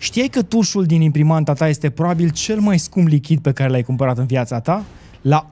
Știai că tușul din imprimanta ta este probabil cel mai scump lichid pe care l-ai cumpărat în viața ta? la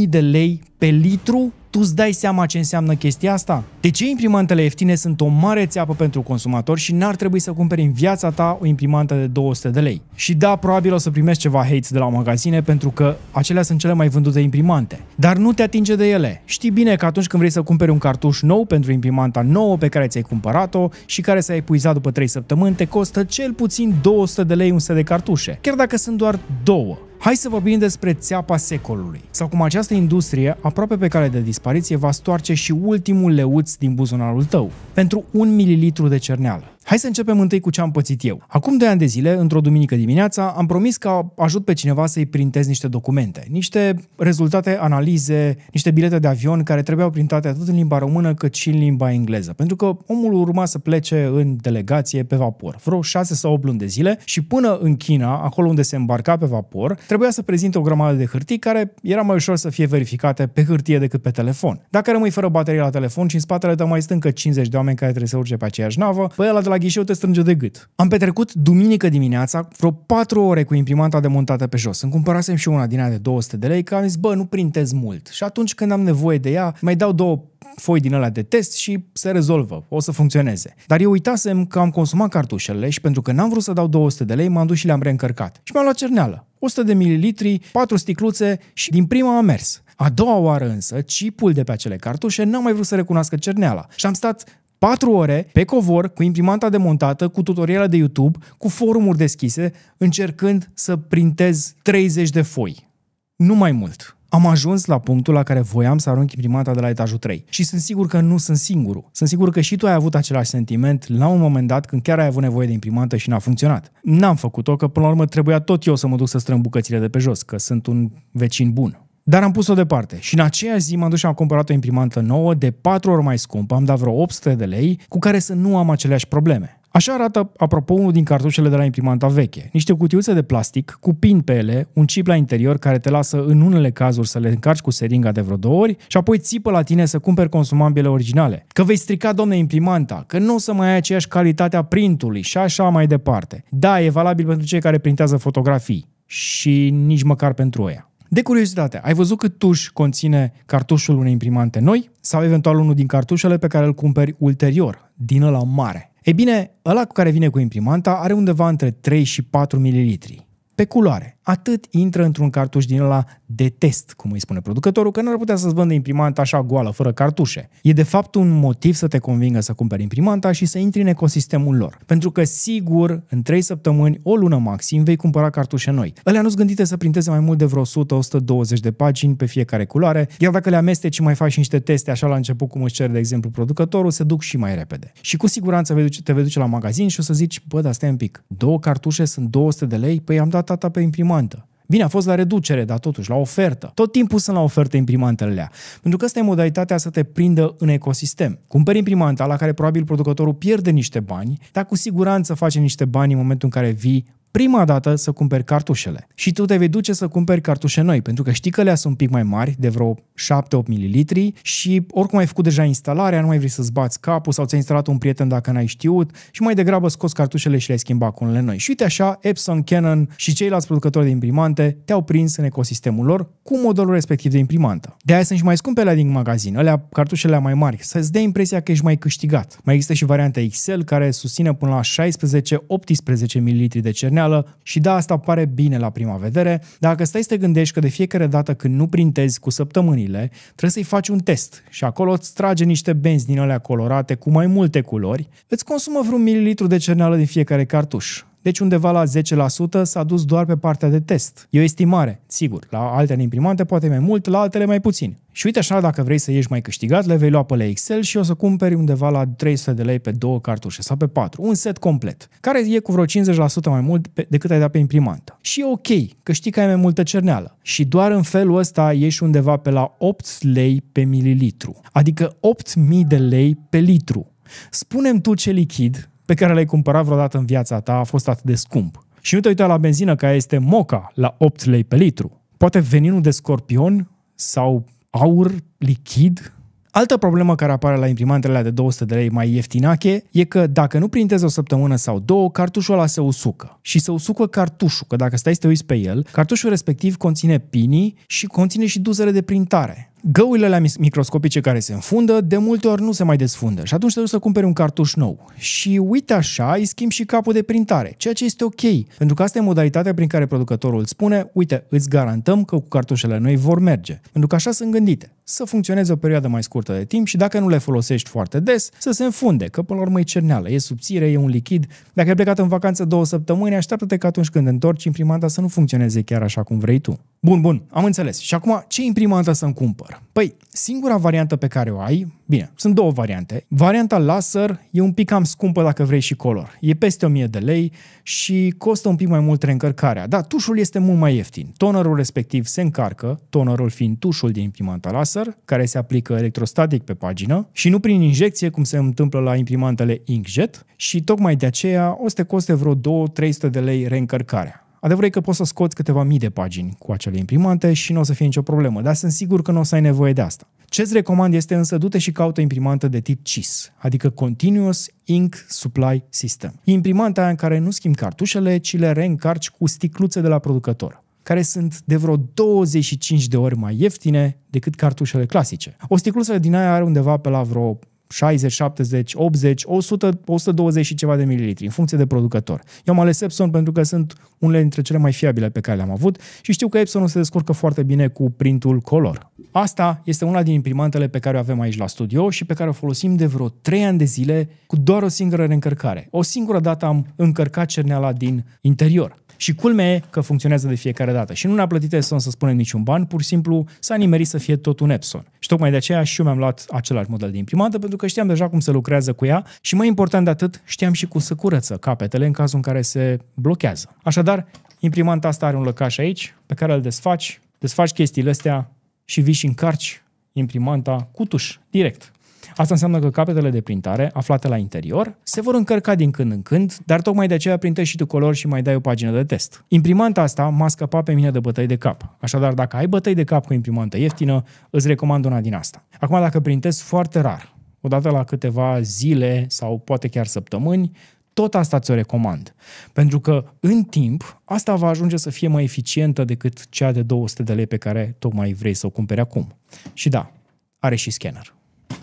8.000 de lei pe litru? Tu îți dai seama ce înseamnă chestia asta? De ce imprimantele ieftine sunt o mare țeapă pentru consumator și n-ar trebui să cumperi în viața ta o imprimantă de 200 de lei? Și da, probabil o să primești ceva hate de la magazine pentru că acelea sunt cele mai vândute imprimante. Dar nu te atinge de ele. Știi bine că atunci când vrei să cumperi un cartuș nou pentru imprimanta nouă pe care ți-ai cumpărat-o și care s-a epuizat după 3 săptămâni, te costă cel puțin 200 de lei un set de cartușe, chiar dacă sunt doar două. Hai să vorbim despre țeapa secolului, sau cum această industrie, aproape pe cale de dispariție, va stoarce și ultimul leuț din buzunarul tău, pentru un mililitru de cerneală. Hai să începem întâi cu ce am pățit eu. Acum 2 ani de zile, într-o duminică dimineața, am promis că ajut pe cineva să-i printez niște documente, niște rezultate, analize, niște bilete de avion care trebuiau printate atât în limba română cât și în limba engleză, pentru că omul urma să plece în delegație pe vapor, vreo 6 sau 8 luni de zile și până în China, acolo unde se îmbarca pe vapor, trebuia să prezinte o grămadă de hârtii care era mai ușor să fie verificate pe hârtie decât pe telefon. Dacă rămâi fără baterie la telefon și în spatele tău mai sunt încă 50 de oameni care trebuie să urce pe aceeași navă, pe ăla de la ghișeu te strânge de gât. Am petrecut duminică dimineața vreo 4 ore cu imprimanta demontată pe jos. Îmi cumpărasem și una din aia de 200 de lei, că am zis, bă, nu printez mult. Și atunci când am nevoie de ea, mai dau două foi din ăla de test și se rezolvă, o să funcționeze. Dar eu uitasem că am consumat cartușele și pentru că n-am vrut să dau 200 de lei, m-am dus și le-am reîncărcat. Și mi-am luat cerneală. 100 de mililitri, 4 sticluțe și din prima am mers. A doua oară însă, cipul de pe acele cartușe n-a mai vrut să recunoască cerneala și am stat 4 ore pe covor, cu imprimanta demontată, cu tutoriale de YouTube, cu forumuri deschise, încercând să printez 30 de foi. Nu mai mult. Am ajuns la punctul la care voiam să arunc imprimanta de la etajul 3. Și sunt sigur că nu sunt singurul. Sunt sigur că și tu ai avut același sentiment la un moment dat când chiar ai avut nevoie de imprimantă și n-a funcționat. N-am făcut-o, că până la urmă trebuia tot eu să mă duc să strâng bucățile de pe jos, că sunt un vecin bun. Dar am pus-o departe și în aceea zi m-am dus și am cumpărat o imprimantă nouă de 4 ori mai scumpă, am dat vreo 800 de lei, cu care să nu am aceleași probleme. Așa arată, apropo, unul din cartușele de la imprimanta veche. Niște cutiuțe de plastic cu pin pe ele, un chip la interior care te lasă în unele cazuri să le încarci cu seringa de vreo două ori și apoi țipă la tine să cumperi consumabile originale. Că vei strica, domne, imprimanta, că nu o să mai ai aceeași calitate a printului și așa mai departe. Da, e valabil pentru cei care printează fotografii și nici măcar pentru ea. De curiozitate, ai văzut cât tuș conține cartușul unei imprimante noi sau eventual unul din cartușele pe care îl cumperi ulterior, din ăla mare? Ei bine, ăla cu care vine cu imprimanta are undeva între 3 și 4 ml, pe culoare atât intră într-un cartuș din ăla de test, cum îi spune producătorul, că nu ar putea să-ți vândă imprimanta așa goală, fără cartușe. E de fapt un motiv să te convingă să cumperi imprimanta și să intri în ecosistemul lor. Pentru că sigur, în 3 săptămâni, o lună maxim, vei cumpăra cartușe noi. Alea nu s gândite să printeze mai mult de vreo 100-120 de pagini pe fiecare culoare, iar dacă le amesteci și mai faci niște teste așa la început, cum îți cere, de exemplu, producătorul, se duc și mai repede. Și cu siguranță te vei duce, la magazin și o să zici, bă, dar stai un pic, două cartușe sunt 200 de lei, păi am dat tata pe imprimant imprimantă. Bine, a fost la reducere, dar totuși la ofertă. Tot timpul sunt la ofertă imprimantele alea. Pentru că asta e modalitatea să te prindă în ecosistem. Cumperi imprimanta la care probabil producătorul pierde niște bani, dar cu siguranță face niște bani în momentul în care vii prima dată să cumperi cartușele. Și tu te vei duce să cumperi cartușe noi, pentru că știi că le sunt un pic mai mari, de vreo 7-8 ml și oricum ai făcut deja instalarea, nu mai vrei să-ți bați capul sau ți-a instalat un prieten dacă n-ai știut și mai degrabă scoți cartușele și le-ai schimbat cu unele noi. Și uite așa, Epson, Canon și ceilalți producători de imprimante te-au prins în ecosistemul lor cu modelul respectiv de imprimantă. De aia sunt și mai scumpe la din magazin, alea cartușele mai mari, să-ți dea impresia că ești mai câștigat. Mai există și varianta XL care susține până la 16-18 ml de cerneală iveneală și da, asta pare bine la prima vedere, dacă stai să te gândești că de fiecare dată când nu printezi cu săptămânile, trebuie să-i faci un test și acolo îți trage niște benzi din alea colorate cu mai multe culori, îți consumă vreun mililitru de cerneală din fiecare cartuș. Deci undeva la 10% s-a dus doar pe partea de test. E o estimare, sigur. La altele imprimante poate mai mult, la altele mai puțin. Și uite așa, dacă vrei să ieși mai câștigat, le vei lua pe la Excel și o să cumperi undeva la 300 de lei pe două cartușe sau pe patru, un set complet, care e cu vreo 50% mai mult decât ai dat pe imprimantă. Și e ok, că știi că ai mai multă cerneală. Și doar în felul ăsta ieși undeva pe la 8 lei pe mililitru, adică 8.000 de lei pe litru. Spunem tu ce lichid pe care l-ai cumpărat vreodată în viața ta a fost atât de scump. Și nu te uita la benzină care este moca la 8 lei pe litru. Poate veninul de scorpion sau aur lichid Altă problemă care apare la imprimantele de 200 de lei mai ieftinache e că dacă nu printezi o săptămână sau două, cartușul ăla se usucă. Și se usucă cartușul, că dacă stai să te uiți pe el, cartușul respectiv conține pinii și conține și duzele de printare. Găurile la microscopice care se înfundă, de multe ori nu se mai desfundă și atunci te duci să cumperi un cartuș nou. Și uite așa, îi schimbi și capul de printare, ceea ce este ok, pentru că asta e modalitatea prin care producătorul spune, uite, îți garantăm că cu cartușele noi vor merge, pentru că așa sunt gândite să funcționeze o perioadă mai scurtă de timp și dacă nu le folosești foarte des, să se înfunde, că până la urmă e cerneală, e subțire, e un lichid. Dacă ai plecat în vacanță două săptămâni, așteaptă-te că atunci când întorci imprimanta să nu funcționeze chiar așa cum vrei tu. Bun, bun, am înțeles. Și acum, ce imprimantă să-mi cumpăr? Păi, singura variantă pe care o ai, bine, sunt două variante. Varianta laser e un pic cam scumpă dacă vrei și color. E peste 1000 de lei și costă un pic mai mult reîncărcarea. Da, tușul este mult mai ieftin. Tonerul respectiv se încarcă, tonerul fiind tușul din imprimanta laser, care se aplică electrostatic pe pagină și nu prin injecție, cum se întâmplă la imprimantele inkjet și tocmai de aceea o să te coste vreo 2-300 de lei reîncărcarea. Adevărul e că poți să scoți câteva mii de pagini cu acele imprimante și nu o să fie nicio problemă, dar sunt sigur că nu o să ai nevoie de asta. ce îți recomand este însă du-te și caută imprimantă de tip CIS, adică Continuous Ink Supply System. imprimanta aia în care nu schimbi cartușele, ci le reîncarci cu sticluțe de la producător care sunt de vreo 25 de ori mai ieftine decât cartușele clasice. O sticluță din aia are undeva pe la vreo 60, 70, 80, 100, 120 și ceva de mililitri, în funcție de producător. Eu am ales Epson pentru că sunt unele dintre cele mai fiabile pe care le-am avut și știu că Epson se descurcă foarte bine cu printul color. Asta este una din imprimantele pe care o avem aici la studio și pe care o folosim de vreo 3 ani de zile cu doar o singură reîncărcare. O singură dată am încărcat cerneala din interior. Și culmea e că funcționează de fiecare dată. Și nu ne-a plătit Epson să spunem niciun ban, pur și simplu s-a nimerit să fie tot un Epson. Și tocmai de aceea și eu mi-am luat același model de imprimantă, pentru că că știam deja cum se lucrează cu ea și mai important de atât, știam și cum să curăță capetele în cazul în care se blochează. Așadar, imprimanta asta are un lăcaș aici pe care îl desfaci, desfaci chestiile astea și vii și încarci imprimanta cu tuș, direct. Asta înseamnă că capetele de printare, aflate la interior, se vor încărca din când în când, dar tocmai de aceea printești și tu color și mai dai o pagină de test. Imprimanta asta m-a scăpat pe mine de bătăi de cap. Așadar, dacă ai bătăi de cap cu imprimantă ieftină, îți recomand una din asta. Acum, dacă printezi foarte rar, odată la câteva zile sau poate chiar săptămâni, tot asta ți-o recomand. Pentru că în timp, asta va ajunge să fie mai eficientă decât cea de 200 de lei pe care tocmai vrei să o cumperi acum. Și da, are și scanner.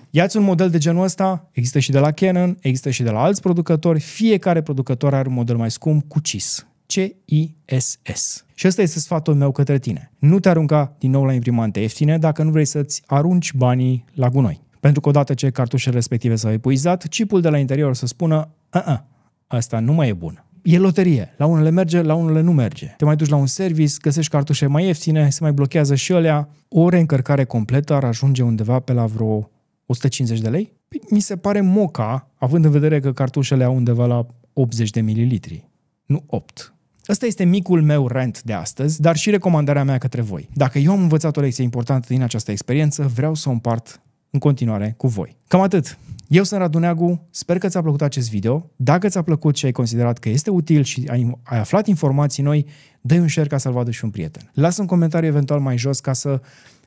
Iați un model de genul ăsta, există și de la Canon, există și de la alți producători, fiecare producător are un model mai scump cu CIS. C-I-S-S. Și ăsta este sfatul meu către tine. Nu te arunca din nou la imprimante ieftine dacă nu vrei să-ți arunci banii la gunoi. Pentru că odată ce cartușele respective s-au epuizat, chipul de la interior să spună, a, asta nu mai e bun. E loterie. La unele merge, la unele nu merge. Te mai duci la un service, găsești cartușe mai ieftine, se mai blochează și alea. O reîncărcare completă ar ajunge undeva pe la vreo 150 de lei? Păi, mi se pare moca, având în vedere că cartușele au undeva la 80 de mililitri, nu 8. Ăsta este micul meu rent de astăzi, dar și recomandarea mea către voi. Dacă eu am învățat o lecție importantă din această experiență, vreau să o împart în continuare cu voi. Cam atât. Eu sunt Radu Neagu, sper că ți-a plăcut acest video. Dacă ți-a plăcut și ai considerat că este util și ai, ai aflat informații noi, dă un share ca să-l vadă și un prieten. Lasă un comentariu eventual mai jos ca să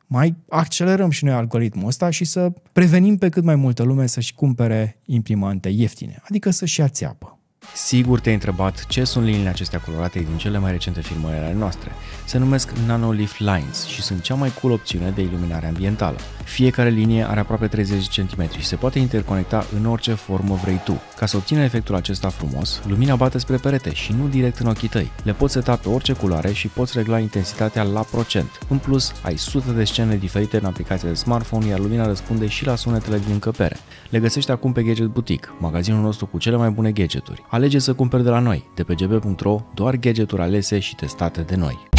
mai accelerăm și noi algoritmul ăsta și să prevenim pe cât mai multă lume să-și cumpere imprimante ieftine, adică să-și ia țeapă. Sigur te-ai întrebat ce sunt liniile acestea colorate din cele mai recente filmări ale noastre. Se numesc Nano Leaf Lines și sunt cea mai cool opțiune de iluminare ambientală. Fiecare linie are aproape 30 cm și se poate interconecta în orice formă vrei tu. Ca să obține efectul acesta frumos, lumina bate spre perete și nu direct în ochii tăi. Le poți seta pe orice culoare și poți regla intensitatea la procent. În plus, ai sute de scene diferite în aplicația de smartphone, iar lumina răspunde și la sunetele din încăpere. Le găsești acum pe Gadget Boutique, magazinul nostru cu cele mai bune gadgeturi. Alege să cumperi de la noi, de pe gb.ro, doar gadgeturi alese și testate de noi.